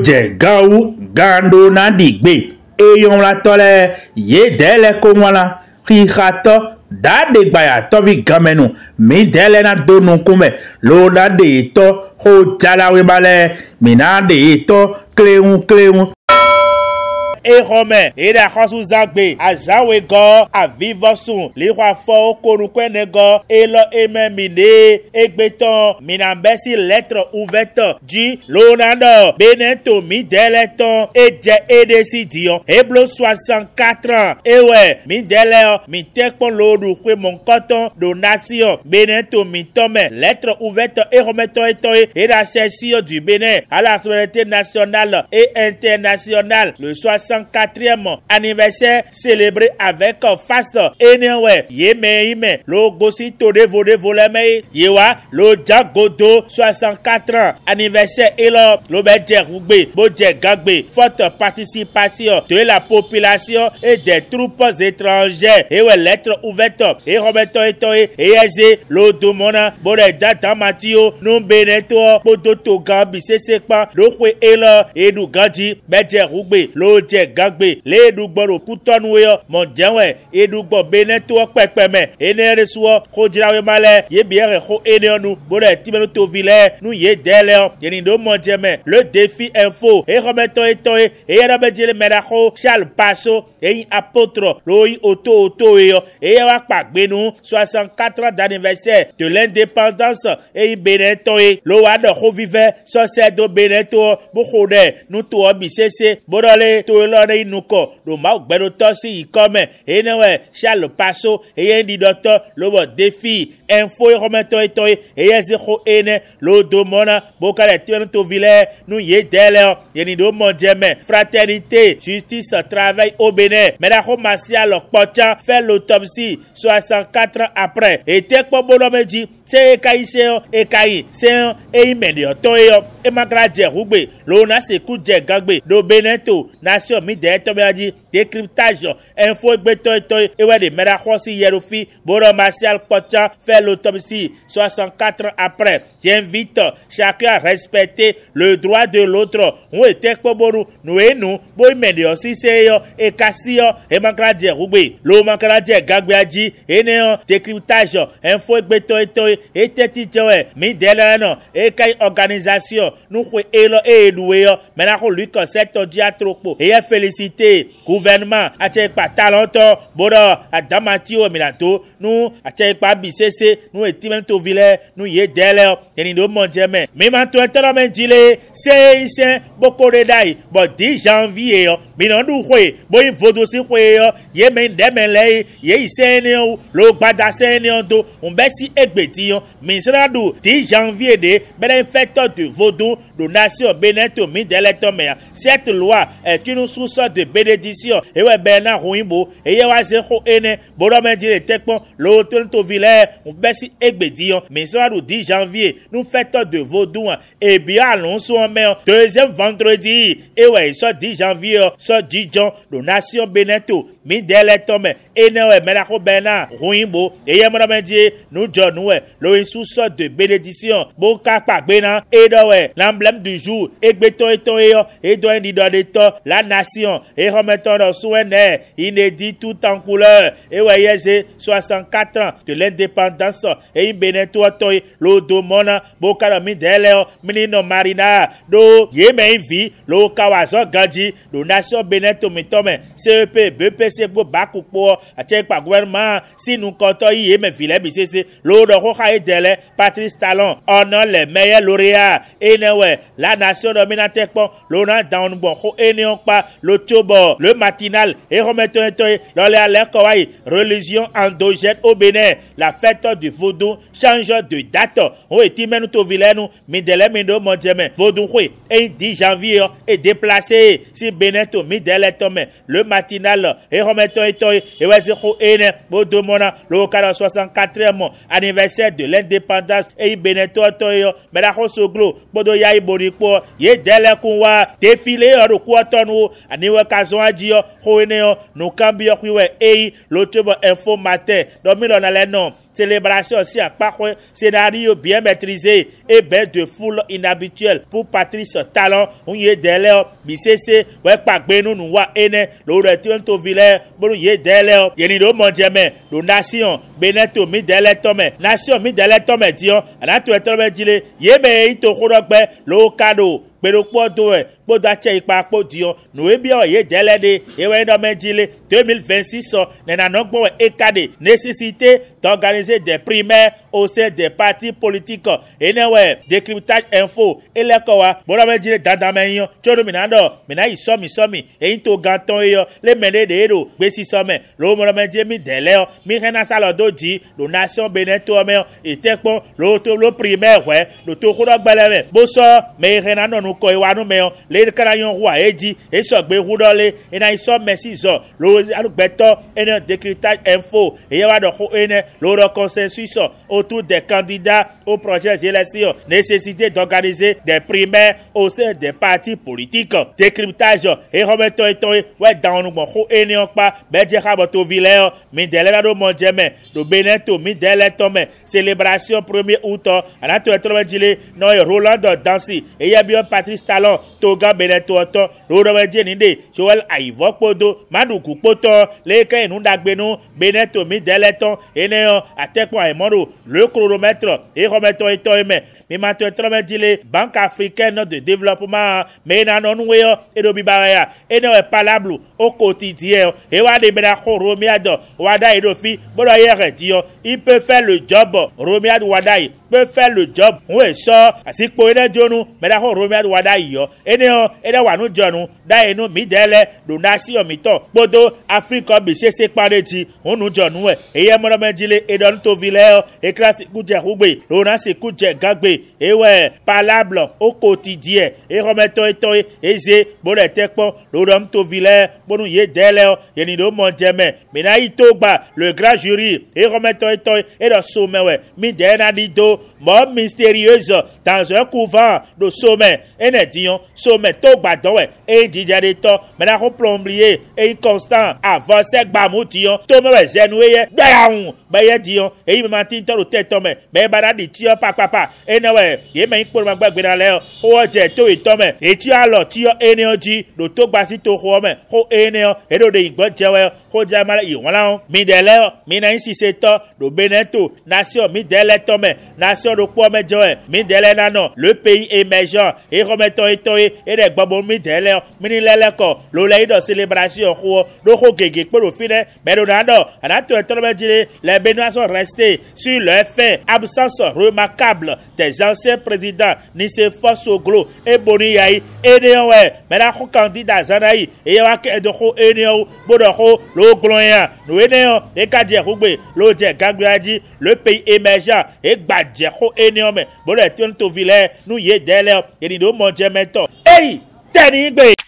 dze gãwo gãɖo na ɖigbe eyon la tɔ lɛ ye dɛ lɛ koŋua la xixatɔ daɖegbaya tɔvi game nu mi dɛ lɛ na do nukume lo na ɖeyetɔ xo dzalawoe ma lɛ mina ɖeyetɔ kleŋu kleŋu exɔme yi ɖe axɔsuza gbe azawe gɔ avivɔsun lixɔ afɔ wokonukɔne gɔ elɔ eme mi ne egbetɔ minabɛsi lɛtrɔ uvɛtɔ dzi lonadɔ beneto mi de lɛ tɔn edze eɖesi diɔ eblo soixante quatre ans ewɛ mi de lɛ yɔ mi tɛ kpɔn loɖu ƒe mɔkɔtɔn donation beneto mi tɔmɛ lɛtrɔ uvɛtɔ exɔmetɔ etɔ ye yi ɖe asɛ si yɔ du benin alasobɛrɛte national et international le soixante. 64 e anniversaire célébré avec faste anywhere yéme yime lo gosi to ɖevo ɖevo le me ye yewa lo jagodo 64 ans anniversaire elɔ lo bɛ dze ŋugbe bo dze gagbe forte participation de la population et des troupes étrangères et ouais lettre ouverte et xɔmetɔ et ye eyeze lo domɔna bo ɖe dada matiwo nu benetɔ kpodo to gan bisese kpã ɖo ƒe elɔ enu gan dzi bɛ dze ŋugbe lo dze ye gagbe le eɖugbɔ ɖo kutɔnuwo yɔ mɔdzewe eɖugbɔ be ne to kpɛkpɛmɛ ene ɖe soɔ kodzrawe ma lɛ ye bi ɛrɛ xo ene nu bo ɖe tibɛnu tovi lɛ nu ye dɛ lɛ yeni ɖo mɔdzeme le defi info exɔmetɔ etɔ ye eye ɖe be dzele mɛ ɖa xo charles paso eyi apotro lo yi ototo ye yɔ eye wa kpa gbenu soixante quatre ans d'anniversaire de l'indépendance eyi benin tɔ ye lo wa ɖe xo vivɛ sɔsɛ do benin tɔ bo xo ɖe nutoɔ bi sese bo le to lɔ ɖe yi nukɔ ɖo mawu gbɛɖotɔ si yi kɔme eyi ne wɔ salo paso eye ŋɖiɖɔtɔ lobo defi Info ye xɔmetɔ etɔ ye eye ze xɔ ene lodo mɔna boka le tibɛnu tovi lɛ nu ye dɛ lɛ yeni ɖewo mɔdze me fraternité justice travail au benin mɛra xɔ masia lɔ kpɔtsa fɛ lotɔpsi soixante quatre après ete kpɔ bonɔme dzi se eka yi se yɔ eka yi se yɔ eyi mɛdiɔtɔ ye yɔ emakara dze hugbe lo na se ku dze gagbe do benin to nation mi dɛ tɔ bɛ dzi décryptage ɛnfo gbɛtɔ etɔ ye ewɛ de mɛra xɔ si yɛrɛ fi bonɔmasial kpɔtsa fɛ l'autopsie 64 ans après. J'invite chacun à respecter le droit de l'autre. Nous étions Kpoboru, nous et nous, Boimende aussi Seyo, et Kassio, et Mankradje Roubé. Le Mankradje Gagbeadji, et Néon, décryptage, info et Beto et Toi, et Tetitioe, Midelano, et Kay Organisation, nous et Elo et Eloué, Menako Lucas, cet Diatropo, et félicité, gouvernement, à Tchekpa Talenton, Bodo, à Damatio, Minato, nous, à Tchekpa Bissese, ye nu eti mɛ to vi lɛ nu ye dɛ lɛ yɛni ɖo mɔ jɛ mɛ mi ma to ɛtɔlɔ mɛ dzi le seye sɛ boko ɖe da yi bɔn di janvier yɔ minɔ ɖu xoe boyi vodo si xoe yɔ ye mɛ dɛmɛ lɛ ye ye yi sɛyɛ ne yɔ lo gbada sɛyɛ ne yɔ do ŋun bɛ si egbe ti yɔ mi sɛ di janvier de bɛ ɖe fɛtɔ de vodo donation Benetton mideleto Cette loi est une source de bénédiction. Et ouais, Bernard Rouimbo, et yewa zéro ene, bonhomme dire tekpon, to villère, on bessi egbedion, mais ça nous 10 janvier, nous fêtons de vaudou, et eh bien allons en mer, deuxième vendredi, et ouais, soit 10 janvier, soit 10 jan, donation Benetton mideleto mea. Et non, ouais, Menako oh, Bernard Rouimbo, et y'a bonhomme dire, nous John, ouais, l'eau source de bénédiction, bon kakpa Benan, et ouais, l'emblème du jour, Egbeton et dans de Didoneton, la nation, et remettant dans souvenir, inédit tout en couleur, et voyez, 64 ans de l'indépendance, et Beneto do Mona Bokalami Deleo, Minino Marina, Do, vie Lo Kawazo gadi Do Nation Beneto Mitome, CEP, BPC, a Achek par gouvernement, si nous comptons Yemevile, Bissé, Lo Rocha et Dele, Patrice Talon, en les meilleurs lauréats, et la nation dominante kpɔm, lona dans le gbɔ, et eniyan pas le tube le matinal, remettant lɔle alɛ kɔwayi, religion endogène au Bénin, la fête du vaudou, change de date, o eti mɛnu tovi lɛ nu, do mɔdzɛmɛ, vaudou xoe, eyi 10 janvier, hein, est déplacé, si Bénin to midɛlɛ le matinal, et ewɛsi et ene, o do mɔna, lo kada 64e anniversaire de l'indépendance, et Bénin tɔtɔ ye, hein. mɛra xo soglo, kpodo yayi bori kpɔ ye dɛlɛkun wa tefile yɔ ɖo kua tɔnu aniwɛ kazɔn adzi yɔ xoe ne yɔ nukan bi yɔ kui wɛ eyi lotso bɔ ɛfo matɛ dɔmi lɔna lɛ nɔ célébration aussi à akpakwe scénario bien maîtrisé et bien de foule inhabituelle pour patrice talon ń yé dẹ́lẹ́ ọ bisese wẹ́ pàgbé nínú wa ene lórí ẹ̀ tí wọ́n tó vilẹ̀ bọ́lú yé dẹ́lẹ́ ọ yẹni ló mọ̀ jẹ́ mẹ́ ló nation gbẹ́nẹ́ tó mi dẹ́lẹ́ tọ́mẹ̀ nation mi dẹ́lẹ́ tọ́mẹ̀ diọ́ ànátó ẹ̀ tọ́mẹ̀ dilé yé mẹ́ yìí tó kó dọ́gbẹ́ ló kádò kpeɖokpɔdoe kpodatse yi kpakpo diɔ nuwebia ye dɛlɛ de ewɔ ɛdɔmɛdzile 2026 nenanɔgbɔ eka de nécessité d'organiser des primaires au sein des partis politiques. Anyway, décryptage info, elekowa, boramejire dadamenyo, choro minando, mina isomi somi, e into ganton yo, le mene de ero, besi somme, lo moramejire mi deleo, mi rena salado di, lo nation beneto me, e tekpon, lo to lo primaire, we, lo to kuro gbeleme, boso, me rena non nuko e wanu me, le kana yon roi e di, e so gbe rudole, e na isomme si zo, lo alugbeto, ene décryptage info, e yawa do ho ene, lo do consensus, autour des candidats aux prochaines élections. Nécessité d'organiser des primaires au sein des partis politiques. Décryptage et remettant et toi, ouais, dans nous, bon, et n'y pas, ben, j'ai pas de ville, mais de l'air de mon djemé, de Beneto, mais de l'air de célébration 1er août, à la tour de non, Roland Dancy, et y a bien Patrice Talon, Toga Beneto, Roland Djenide, Joël Aïvo Podo, Madoukou Poton, les cas, nous d'agbénon, Beneto, mais de l'air de ton, et n'y à tel point, et le chronomètre et remettons étant aimé. mimatɔ trɔmɛ dile banque africaine de développement mɛ ena nɔ nuwe yɔ eɖo mi ba ya ene wɔ palablu oko ti diɛ ewa e de bena ko romiadɔ wada yi ɖo fi bɔdɔ yɛ hɛ diɔ ipe fɛ le jɔbɔ romiadɔ wada yi pe fɛ le jɔb ŋu esɔ asikpo ene dzonu mɛ da ko romiadɔ wada yi yɔ ene yɔ ene wa nu dzɔnu da yi e nu mi de lɛ do na si yɔ mi tɔ kpodo afrika bi sese kpa ɖe dzi ŋu nu dzɔnu wɛ e. eye mɔdɔmɛ dile eɖɔ nutovi lɛ yɔ eklasi kudze kugbe ɖo na si kudze gagbe ewɛ palablɔ okoti diɛ exɔmetɔ etɔ ye eze bolo ɛtɛ kpɔ lɔɖɔm tovi lɛ kpɔnu ye dɛ lɛ yeni ɖo mɔ dɛmɛ mina yi to gba le grand jury e exɔmetɔ etɔ ye eɖɔ somɛ wɛ mi dɛ na ni do mɔ mystérieuse dans un couvent ɖo somɛ ene diyan somɛ to gbadɔ wɛ eyi dzidzɛ de tɔ mina ko plɔmbli ye eyi constant avɔ sɛgbamu diyan tomɛ wɛ zɛnu ye gbɛyawu bɛyɛ diyan eyi mi ma ti tɔ do tɛtɔ mɛ bɛyɛ ba na di tiyan papapa ene wɛ yéme yi kpɔnɔ magbagbe na lɛ xɔ dze to etɔ me etsi alɔ tiyɔ eneyɔ dzi ɖo to gbasi to xɔ me xɔ eneyɔ eɖo de yigbɔ dze wɛ xɔ dze ama le yiwɔlawo mi de lɛ yɔ mi na yi sise tɔ ɖo be ne to nasiɔ mi de lɛ tɔ me nasiɔ ɖo kpɔ me dze wɛ mi de lɛ nanɔ le pays émergent exɔmetɔ etɔ ye eɖe gbɔbɔ mi de lɛ yɔ mi ni lɛ lɛ kɔ lo le yi dɔ celebration xɔ ɖo xɔ gege kpe ɖo fi ɖe mɛ ɖo na dɔ ana to etɔ sur le fait absence remarquable des les anciens présidents Nisefa Soglo e Boni Yayi eneyan wɛ mɛna ko kandida zana yi eye wa kɛ ɛdɔ ko eneyan wo gbɔdɔ ko lo gblɔn ya no eneyan eka dze kugbe lo dze gagbea dzi le pays émergent egba dze ko eneyan mɛ gbɔdɔ etovi lɛ nu ye dɛ lɛ eniyan mɔ dze mɛtɔ eyi tɛ ni gbe.